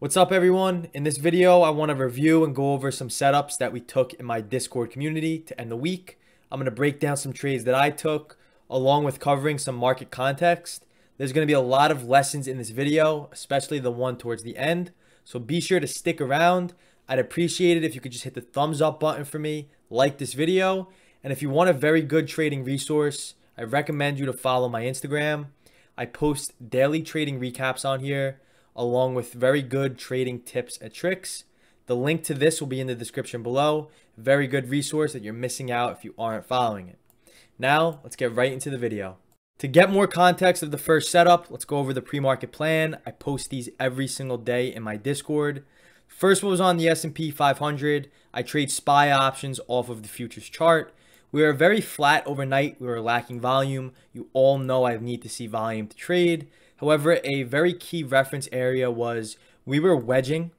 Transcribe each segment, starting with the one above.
What's up everyone? In this video, I wanna review and go over some setups that we took in my Discord community to end the week. I'm gonna break down some trades that I took, along with covering some market context. There's gonna be a lot of lessons in this video, especially the one towards the end. So be sure to stick around. I'd appreciate it if you could just hit the thumbs up button for me, like this video, and if you want a very good trading resource, I recommend you to follow my Instagram. I post daily trading recaps on here along with very good trading tips and tricks. The link to this will be in the description below. Very good resource that you're missing out if you aren't following it. Now, let's get right into the video. To get more context of the first setup, let's go over the pre-market plan. I post these every single day in my Discord. First one was on the S&P 500. I trade SPY options off of the futures chart. We were very flat overnight. We were lacking volume. You all know I need to see volume to trade. However, a very key reference area was we were wedging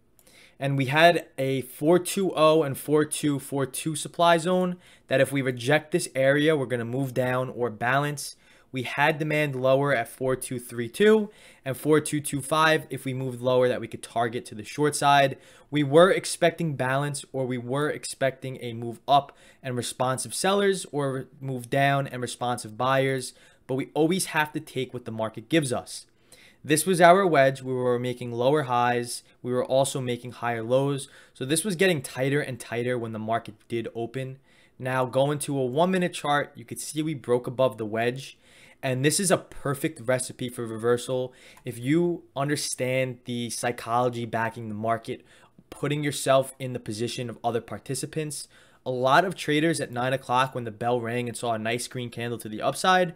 and we had a 420 and 4242 supply zone that if we reject this area, we're going to move down or balance. We had demand lower at 4232 and 4225 if we moved lower that we could target to the short side. We were expecting balance or we were expecting a move up and responsive sellers or move down and responsive buyers, but we always have to take what the market gives us. This was our wedge. We were making lower highs. We were also making higher lows. So this was getting tighter and tighter when the market did open. Now going to a one minute chart, you could see we broke above the wedge. And this is a perfect recipe for reversal. If you understand the psychology backing the market, putting yourself in the position of other participants, a lot of traders at 9 o'clock when the bell rang and saw a nice green candle to the upside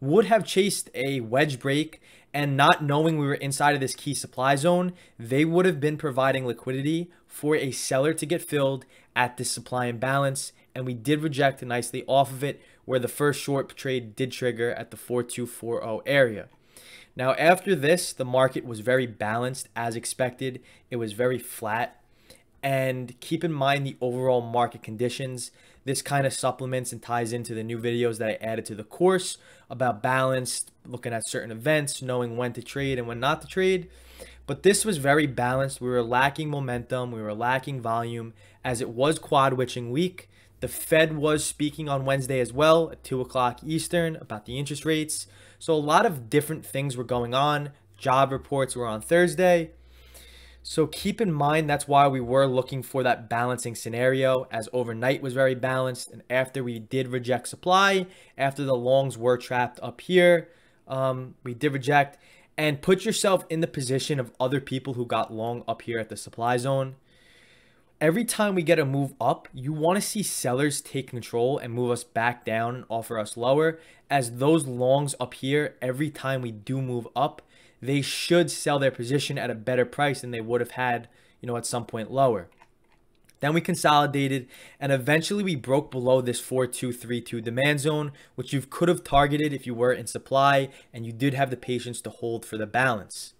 would have chased a wedge break and not knowing we were inside of this key supply zone, they would have been providing liquidity for a seller to get filled at this supply imbalance. And we did reject nicely off of it where the first short trade did trigger at the 4240 area. Now, after this, the market was very balanced as expected. It was very flat. And keep in mind the overall market conditions. This kind of supplements and ties into the new videos that I added to the course about balance, looking at certain events, knowing when to trade and when not to trade. But this was very balanced. We were lacking momentum, we were lacking volume, as it was quad witching week. The Fed was speaking on Wednesday as well at 2 o'clock Eastern about the interest rates. So a lot of different things were going on. Job reports were on Thursday. So keep in mind that's why we were looking for that balancing scenario as overnight was very balanced and after we did reject supply, after the longs were trapped up here, um, we did reject and put yourself in the position of other people who got long up here at the supply zone. Every time we get a move up, you want to see sellers take control and move us back down and offer us lower as those longs up here every time we do move up they should sell their position at a better price than they would have had, you know, at some point lower. Then we consolidated and eventually we broke below this 4232 demand zone, which you could have targeted if you were in supply and you did have the patience to hold for the balance.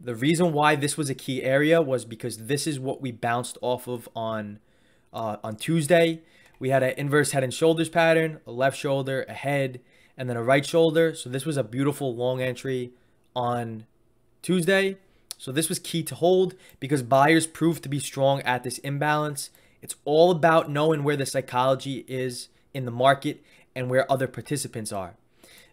The reason why this was a key area was because this is what we bounced off of on uh, on Tuesday. We had an inverse head and shoulders pattern, a left shoulder, a head, and then a right shoulder. So this was a beautiful long entry on Tuesday. So this was key to hold because buyers proved to be strong at this imbalance. It's all about knowing where the psychology is in the market and where other participants are.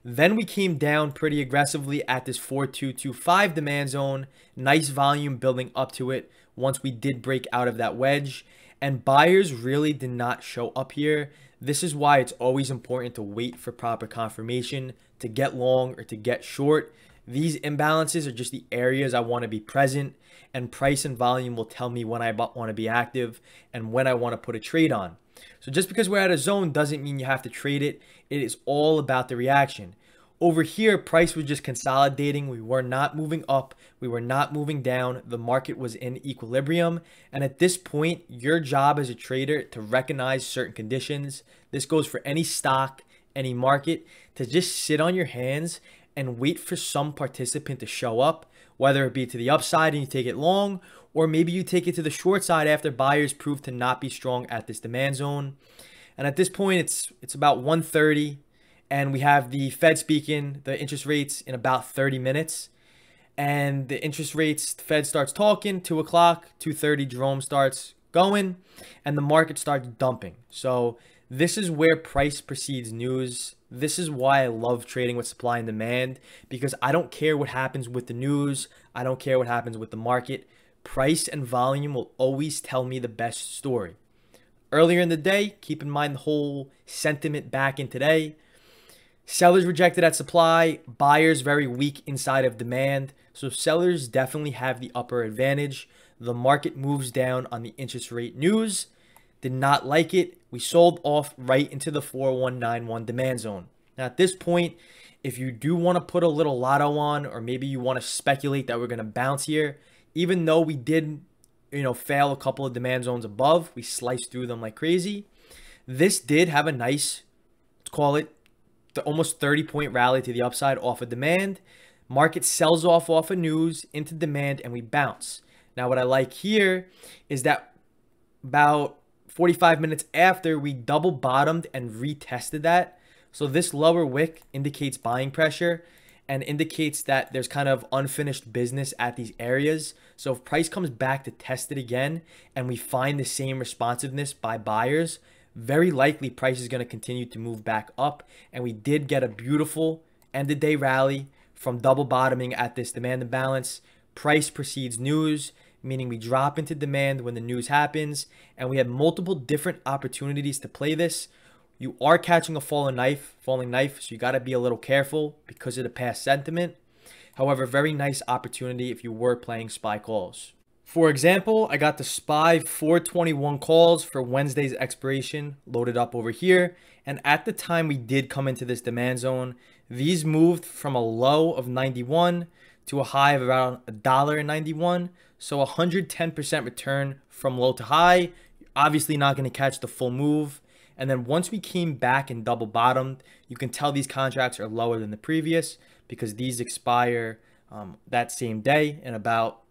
Then we came down pretty aggressively at this 4225 demand zone. Nice volume building up to it once we did break out of that wedge. And buyers really did not show up here. This is why it's always important to wait for proper confirmation to get long or to get short these imbalances are just the areas I want to be present and price and volume will tell me when I want to be active and when I want to put a trade on. So just because we're at a zone doesn't mean you have to trade it. It is all about the reaction. Over here, price was just consolidating. We were not moving up. We were not moving down. The market was in equilibrium. And at this point, your job as a trader to recognize certain conditions. This goes for any stock, any market, to just sit on your hands and wait for some participant to show up, whether it be to the upside and you take it long, or maybe you take it to the short side after buyers prove to not be strong at this demand zone. And at this point, it's it's about 1:30, and we have the Fed speaking the interest rates in about 30 minutes. And the interest rates, the Fed starts talking, 2 o'clock, 2.30, Jerome starts going, and the market starts dumping. So this is where price precedes news. This is why I love trading with supply and demand because I don't care what happens with the news. I don't care what happens with the market. Price and volume will always tell me the best story. Earlier in the day, keep in mind the whole sentiment back in today. Sellers rejected at supply, buyers very weak inside of demand. So sellers definitely have the upper advantage. The market moves down on the interest rate news did not like it. We sold off right into the 4191 demand zone. Now, at this point, if you do want to put a little lotto on, or maybe you want to speculate that we're going to bounce here, even though we did, you know, fail a couple of demand zones above, we sliced through them like crazy. This did have a nice, let's call it, the almost 30 point rally to the upside off of demand. Market sells off off of news into demand and we bounce. Now, what I like here is that about 45 minutes after we double bottomed and retested that. So this lower wick indicates buying pressure and indicates that there's kind of unfinished business at these areas. So if price comes back to test it again and we find the same responsiveness by buyers, very likely price is going to continue to move back up. And we did get a beautiful end of day rally from double bottoming at this demand and balance. Price precedes news meaning we drop into demand when the news happens, and we have multiple different opportunities to play this. You are catching a falling knife, falling knife, so you got to be a little careful because of the past sentiment. However, very nice opportunity if you were playing SPY calls. For example, I got the SPY 421 calls for Wednesday's expiration loaded up over here. And at the time we did come into this demand zone, these moved from a low of 91 to a high of around $1.91. So 110% return from low to high. Obviously not going to catch the full move. And then once we came back and double bottomed, you can tell these contracts are lower than the previous because these expire um, that same day in about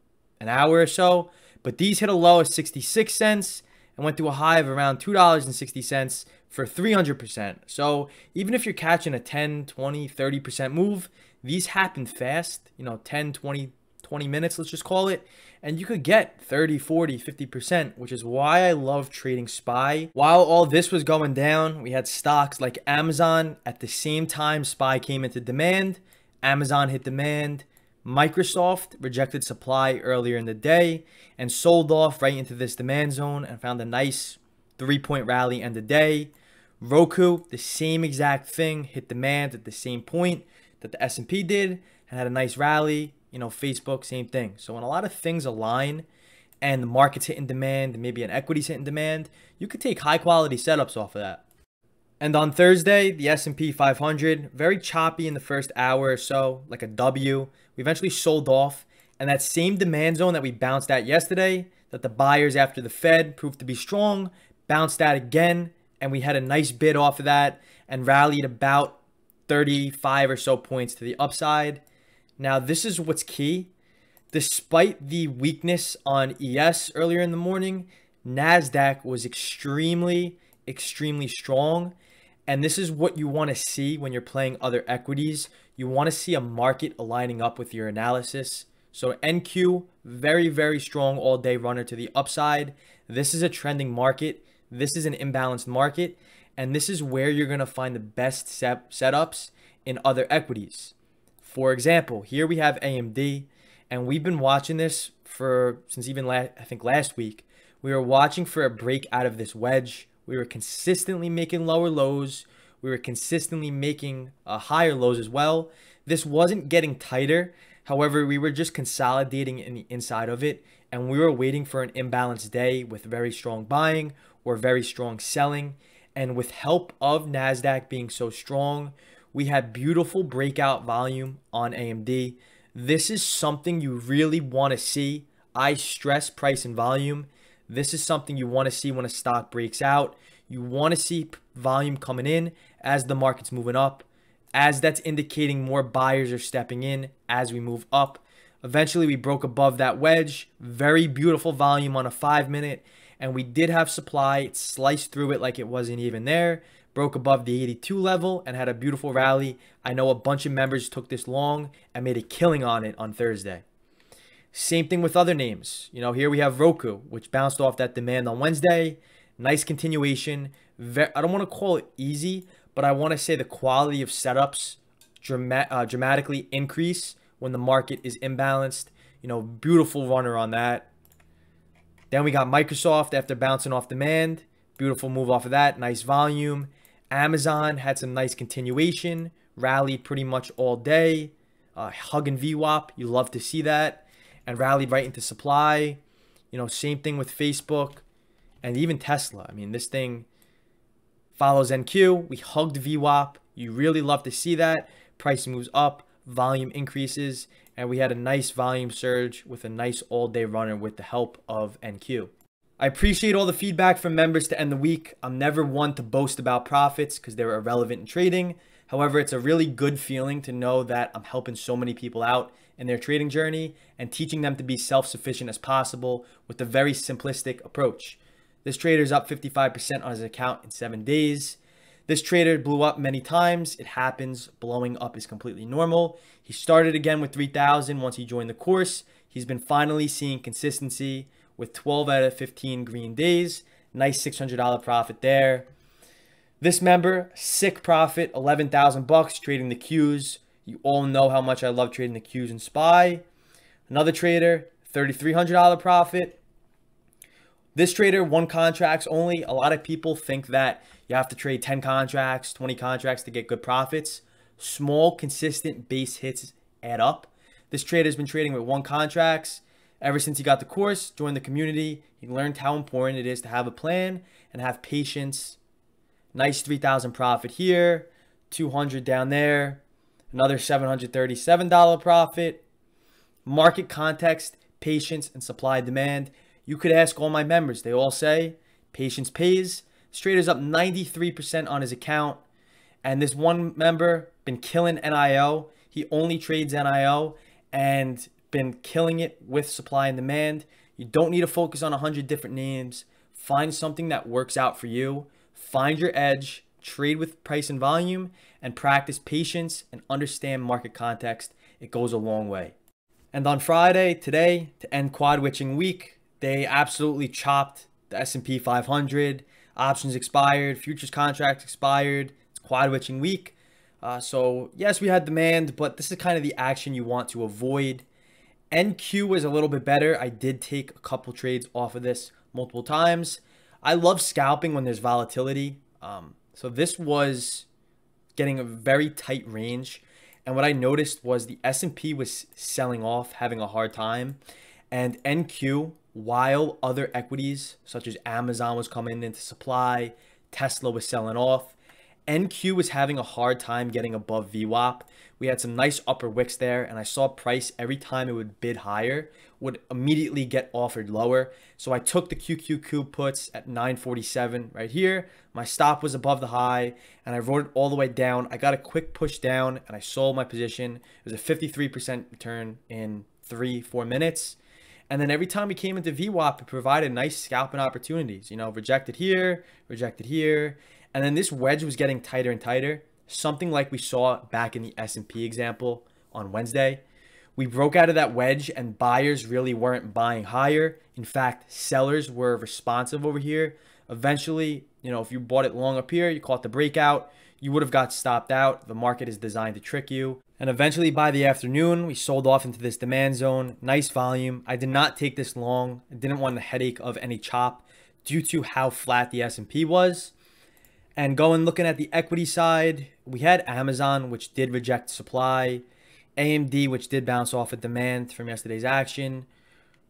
an hour or so. But these hit a low of 66 cents and went to a high of around $2.60 for 300%. So even if you're catching a 10, 20, 30% move, these happen fast, you know, 10, 20, 20 minutes, let's just call it. And you could get 30, 40, 50%, which is why I love trading SPY. While all this was going down, we had stocks like Amazon. At the same time, SPY came into demand. Amazon hit demand. Microsoft rejected supply earlier in the day and sold off right into this demand zone and found a nice three-point rally end of day. Roku, the same exact thing, hit demand at the same point that the S&P did and had a nice rally. You know, Facebook, same thing. So when a lot of things align and the market's hitting demand, maybe an equity's hitting demand, you could take high quality setups off of that. And on Thursday, the S&P 500, very choppy in the first hour or so, like a W. We eventually sold off. And that same demand zone that we bounced at yesterday, that the buyers after the Fed proved to be strong, bounced at again, and we had a nice bid off of that and rallied about 35 or so points to the upside. Now, this is what's key. Despite the weakness on ES earlier in the morning, NASDAQ was extremely, extremely strong. And this is what you want to see when you're playing other equities. You want to see a market aligning up with your analysis. So NQ, very, very strong all day runner to the upside. This is a trending market. This is an imbalanced market. And this is where you're going to find the best set setups in other equities. For example, here we have AMD, and we've been watching this for since even last, I think last week. We were watching for a break out of this wedge. We were consistently making lower lows. We were consistently making uh, higher lows as well. This wasn't getting tighter. However, we were just consolidating in the inside of it, and we were waiting for an imbalanced day with very strong buying or very strong selling. And with help of NASDAQ being so strong, we had beautiful breakout volume on AMD. This is something you really want to see. I stress price and volume. This is something you want to see when a stock breaks out. You want to see volume coming in as the market's moving up, as that's indicating more buyers are stepping in as we move up. Eventually, we broke above that wedge. Very beautiful volume on a five minute and we did have supply. It sliced through it like it wasn't even there, broke above the 82 level, and had a beautiful rally. I know a bunch of members took this long and made a killing on it on Thursday. Same thing with other names. You know, here we have Roku, which bounced off that demand on Wednesday. Nice continuation. I don't want to call it easy, but I want to say the quality of setups uh, dramatically increase when the market is imbalanced. You know, beautiful runner on that. Then we got Microsoft after bouncing off demand. Beautiful move off of that. Nice volume. Amazon had some nice continuation. Rallied pretty much all day. Uh, hugging VWAP. You love to see that. And rallied right into supply. You know, same thing with Facebook and even Tesla. I mean, this thing follows NQ. We hugged VWAP. You really love to see that. Price moves up, volume increases, and we had a nice volume surge with a nice all-day runner with the help of NQ. I appreciate all the feedback from members to end the week. I'm never one to boast about profits because they're irrelevant in trading. However, it's a really good feeling to know that I'm helping so many people out in their trading journey and teaching them to be self-sufficient as possible with a very simplistic approach. This trader is up 55% on his account in seven days. This trader blew up many times. It happens. Blowing up is completely normal. He started again with 3,000 once he joined the course. He's been finally seeing consistency with 12 out of 15 green days. Nice $600 profit there. This member, sick profit, 11,000 bucks trading the Qs. You all know how much I love trading the Qs and SPY. Another trader, $3,300 profit. This trader one contracts only. A lot of people think that you have to trade 10 contracts, 20 contracts to get good profits. Small, consistent base hits add up. This trader has been trading with one contracts ever since he got the course, joined the community. He learned how important it is to have a plan and have patience. Nice 3,000 profit here, 200 down there, another $737 profit. Market context, patience, and supply demand. You could ask all my members. They all say patience pays. Strader's up 93% on his account. And this one member been killing NIO. He only trades NIO and been killing it with supply and demand. You don't need to focus on 100 different names. Find something that works out for you. Find your edge, trade with price and volume, and practice patience and understand market context. It goes a long way. And on Friday, today, to end quad witching week, they absolutely chopped the S&P 500. Options expired. Futures contracts expired. It's quad witching week. Uh, so yes, we had demand, but this is kind of the action you want to avoid. NQ was a little bit better. I did take a couple trades off of this multiple times. I love scalping when there's volatility. Um, so this was getting a very tight range. And what I noticed was the S&P was selling off, having a hard time. And NQ while other equities such as Amazon was coming into supply, Tesla was selling off, NQ was having a hard time getting above VWAP. We had some nice upper wicks there, and I saw price every time it would bid higher would immediately get offered lower. So I took the QQQ puts at 947 right here. My stop was above the high, and I wrote it all the way down. I got a quick push down, and I sold my position. It was a 53% return in three, four minutes. And then every time we came into VWAP, it provided nice scalping opportunities. You know, rejected here, rejected here. And then this wedge was getting tighter and tighter. Something like we saw back in the S&P example on Wednesday. We broke out of that wedge and buyers really weren't buying higher. In fact, sellers were responsive over here. Eventually, you know, if you bought it long up here, you caught the breakout you would have got stopped out. The market is designed to trick you. And eventually by the afternoon, we sold off into this demand zone. Nice volume. I did not take this long. I didn't want the headache of any chop due to how flat the S&P was. And going looking at the equity side, we had Amazon, which did reject supply. AMD, which did bounce off a demand from yesterday's action.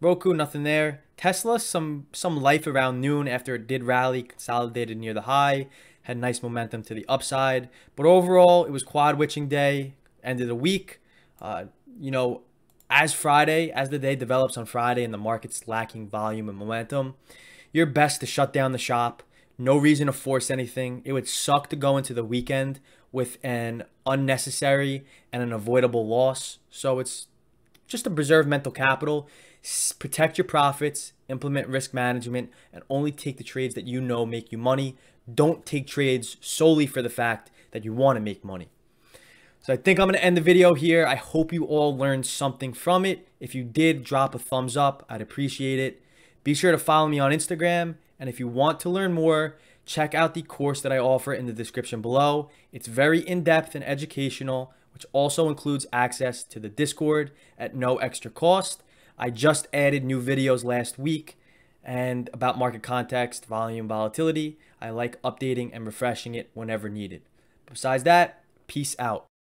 Roku, nothing there. Tesla, some some life around noon after it did rally, consolidated near the high had nice momentum to the upside. But overall, it was quad witching day, end of the week. Uh, you know, as Friday, as the day develops on Friday and the market's lacking volume and momentum, your best to shut down the shop. No reason to force anything. It would suck to go into the weekend with an unnecessary and an avoidable loss. So it's just to preserve mental capital, protect your profits, implement risk management, and only take the trades that you know make you money. Don't take trades solely for the fact that you want to make money. So I think I'm going to end the video here. I hope you all learned something from it. If you did, drop a thumbs up. I'd appreciate it. Be sure to follow me on Instagram. And if you want to learn more, check out the course that I offer in the description below. It's very in-depth and educational, which also includes access to the Discord at no extra cost. I just added new videos last week and about market context, volume, volatility. I like updating and refreshing it whenever needed. Besides that, peace out.